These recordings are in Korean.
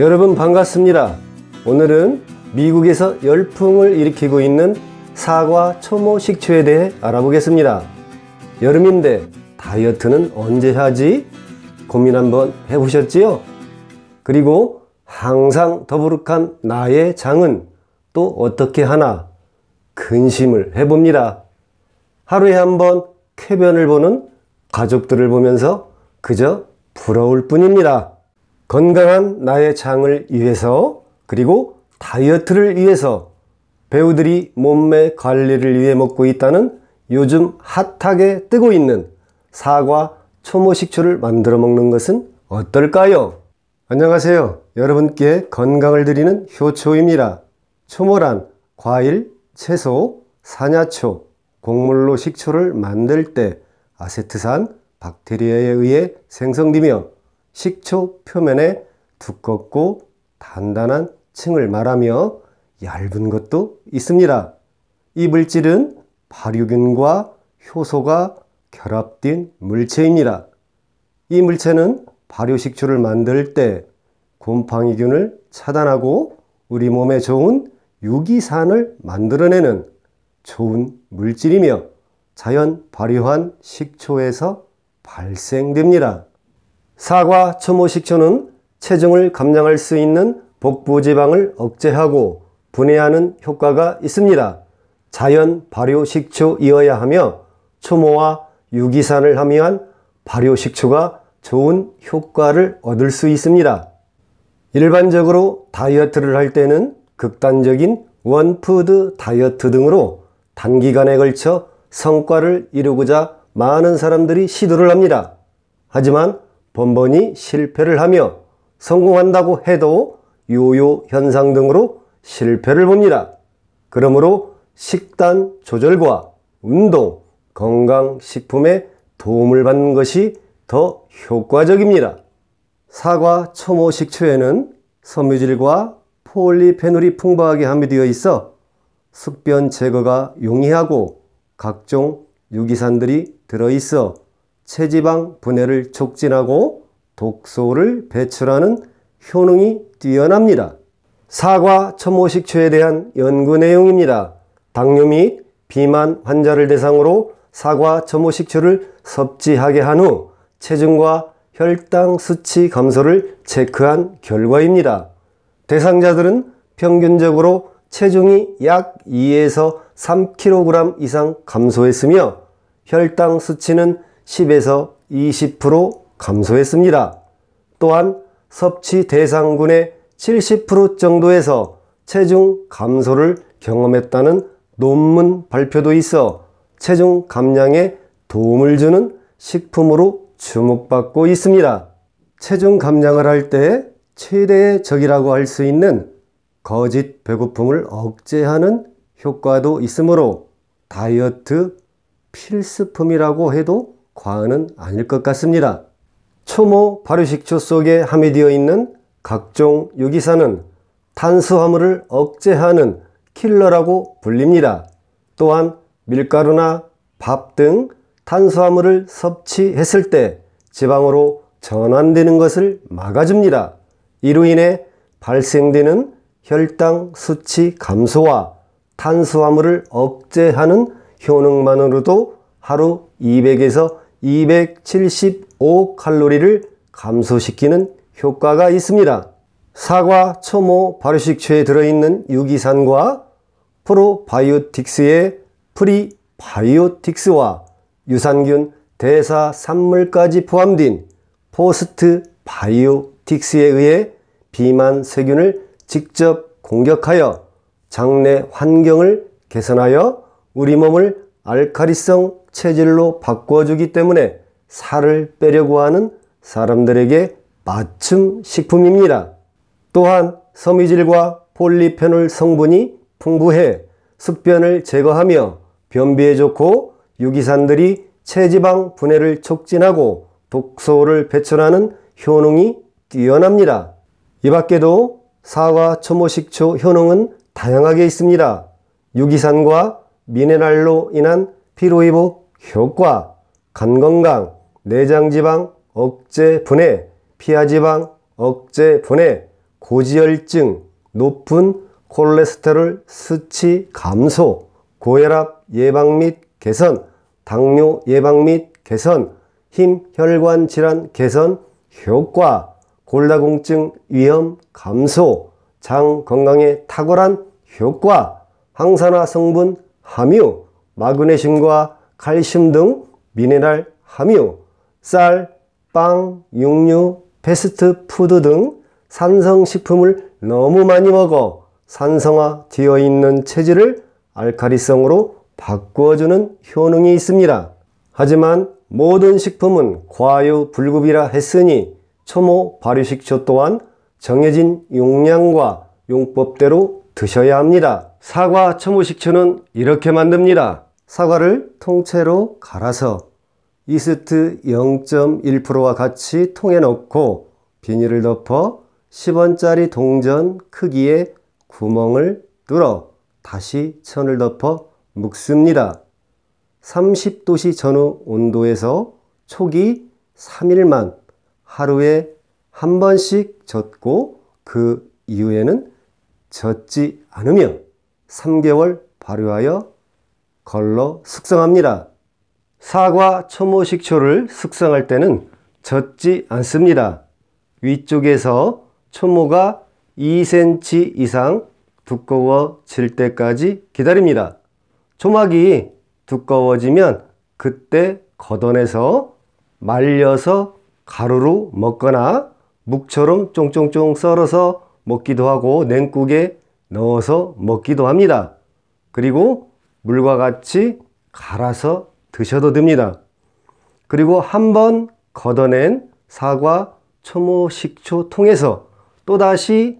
여러분 반갑습니다. 오늘은 미국에서 열풍을 일으키고 있는 사과 초모 식초에 대해 알아보겠습니다. 여름인데 다이어트는 언제 하지? 고민 한번 해보셨지요? 그리고 항상 더부룩한 나의 장은 또 어떻게 하나 근심을 해봅니다. 하루에 한번 쾌변을 보는 가족들을 보면서 그저 부러울 뿐입니다. 건강한 나의 장을 위해서 그리고 다이어트를 위해서 배우들이 몸매 관리를 위해 먹고 있다는 요즘 핫하게 뜨고 있는 사과 초모식초를 만들어 먹는 것은 어떨까요? 안녕하세요. 여러분께 건강을 드리는 효초입니다. 초모란 과일, 채소, 사야초 곡물로 식초를 만들 때 아세트산, 박테리아에 의해 생성되며 식초 표면에 두껍고 단단한 층을 말하며 얇은 것도 있습니다. 이 물질은 발효균과 효소가 결합된 물체입니다. 이 물체는 발효식초를 만들 때 곰팡이균을 차단하고 우리 몸에 좋은 유기산을 만들어내는 좋은 물질이며 자연 발효한 식초에서 발생됩니다. 사과 초모식초는 체중을 감량할 수 있는 복부지방을 억제하고 분해하는 효과가 있습니다. 자연 발효식초이어야 하며 초모와 유기산을 함유한 발효식초가 좋은 효과를 얻을 수 있습니다. 일반적으로 다이어트를 할 때는 극단적인 원푸드 다이어트 등으로 단기간에 걸쳐 성과를 이루고자 많은 사람들이 시도를 합니다. 하지만 번번이 실패를 하며 성공한다고 해도 요요 현상 등으로 실패를 봅니다. 그러므로 식단 조절과 운동, 건강식품에 도움을 받는 것이 더 효과적입니다. 사과 초모 식초에는 섬유질과 폴리페놀이 풍부하게 함유되어 있어 숙변 제거가 용이하고 각종 유기산들이 들어있어 체지방 분해를 촉진하고 독소를 배출하는 효능이 뛰어납니다. 사과 첨모식초에 대한 연구 내용입니다. 당뇨 및 비만 환자를 대상으로 사과 첨모식초를 섭취하게 한 후 체중과 혈당 수치 감소를 체크한 결과입니다. 대상자들은 평균적으로 체중이 약 2에서 3kg 이상 감소했으며 혈당 수치는 10에서 20% 감소했습니다. 또한 섭취 대상군의 70% 정도에서 체중 감소를 경험했다는 논문 발표도 있어 체중 감량에 도움을 주는 식품으로 주목받고 있습니다. 체중 감량을 할 때 최대의 적이라고 할 수 있는 거짓 배고픔을 억제하는 효과도 있으므로 다이어트 필수품이라고 해도 과언은 아닐 것 같습니다. 초모 발효식초 속에 함유되어 있는 각종 유기산은 탄수화물을 억제하는 킬러라고 불립니다. 또한 밀가루나 밥 등 탄수화물을 섭취했을 때 지방으로 전환되는 것을 막아줍니다. 이로 인해 발생되는 혈당 수치 감소와 탄수화물을 억제하는 효능만으로도 하루 200에서 275 칼로리를 감소시키는 효과가 있습니다. 사과, 초모, 발효식초에 들어있는 유기산과 프로바이오틱스의 프리바이오틱스와 유산균, 대사, 산물까지 포함된 포스트 바이오틱스에 의해 비만 세균을 직접 공격하여 장내 환경을 개선하여 우리 몸을 알카리성 체질로 바꿔주기 때문에 살을 빼려고 하는 사람들에게 맞춤 식품입니다. 또한 섬유질과 폴리페놀 성분이 풍부해 숙변을 제거하며 변비에 좋고 유기산들이 체지방 분해를 촉진하고 독소를 배출하는 효능이 뛰어납니다. 이 밖에도 사과, 초모, 식초 효능은 다양하게 있습니다. 유기산과 미네랄로 인한 피로 회복, 효과, 간 건강, 내장지방 억제 분해, 피하지방 억제 분해, 고지혈증, 높은 콜레스테롤 수치 감소, 고혈압 예방 및 개선, 당뇨 예방 및 개선, 힘혈관 질환 개선, 효과, 골다공증 위험 감소, 장 건강에 탁월한 효과, 항산화 성분 함유, 마그네슘과 칼슘 등 미네랄 함유, 쌀, 빵, 육류, 패스트푸드 등 산성식품을 너무 많이 먹어 산성화 되어 있는 체질을 알카리성으로 바꾸어주는 효능이 있습니다. 하지만 모든 식품은 과유불급이라 했으니 초모 발효식초 또한 정해진 용량과 용법대로 드셔야 합니다. 사과 초모식초는 이렇게 만듭니다. 사과를 통째로 갈아서 이스트 0.1%와 같이 통에 넣고 비닐을 덮어 10원짜리 동전 크기의 구멍을 뚫어 다시 천을 덮어 묵습니다. 30도씨 전후 온도에서 초기 3일만 하루에 한 번씩 젓고그 이후에는 젖지 않으며 3개월 발효하여 걸러 숙성합니다. 사과 초모식초를 숙성할 때는 젓지 않습니다. 위쪽에서 초모가 2cm 이상 두꺼워질 때까지 기다립니다. 초막이 두꺼워지면 그때 걷어내서 말려서 가루로 먹거나 묵처럼 쫑쫑쫑 썰어서 먹기도 하고 냉국에 넣어서 먹기도 합니다. 그리고 물과 같이 갈아서 드셔도 됩니다. 그리고 한번 걷어낸 사과 초모 식초 통해서 또다시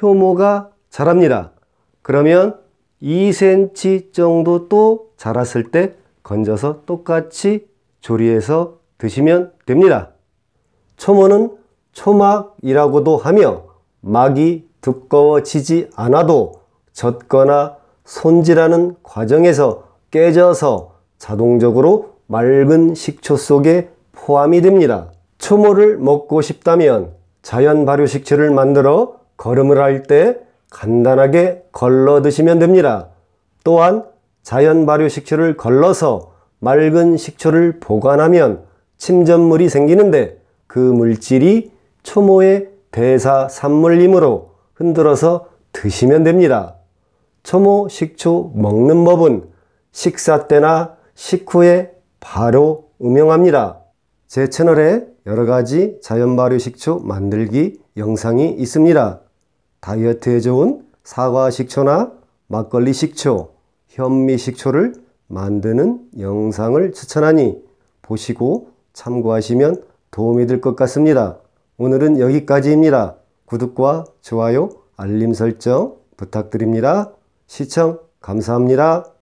효모가 자랍니다. 그러면 2cm 정도 또 자랐을 때 건져서 똑같이 조리해서 드시면 됩니다. 초모는 초막이라고도 하며 막이 두꺼워지지 않아도 젖거나 손질하는 과정에서 깨져서 자동적으로 맑은 식초 속에 포함이 됩니다. 초모를 먹고 싶다면 자연 발효 식초를 만들어 거름을 할 때 간단하게 걸러 드시면 됩니다. 또한 자연 발효 식초를 걸러서 맑은 식초를 보관하면 침전물이 생기는데 그 물질이 초모의 대사산물이므로 흔들어서 드시면 됩니다. 초모 식초 먹는 법은 식사 때나 식후에 바로 음용합니다. 제 채널에 여러가지 자연발효 식초 만들기 영상이 있습니다. 다이어트에 좋은 사과 식초나 막걸리 식초, 현미 식초를 만드는 영상을 추천하니 보시고 참고하시면 도움이 될 것 같습니다. 오늘은 여기까지입니다. 구독과 좋아요, 알림 설정 부탁드립니다. 시청 감사합니다.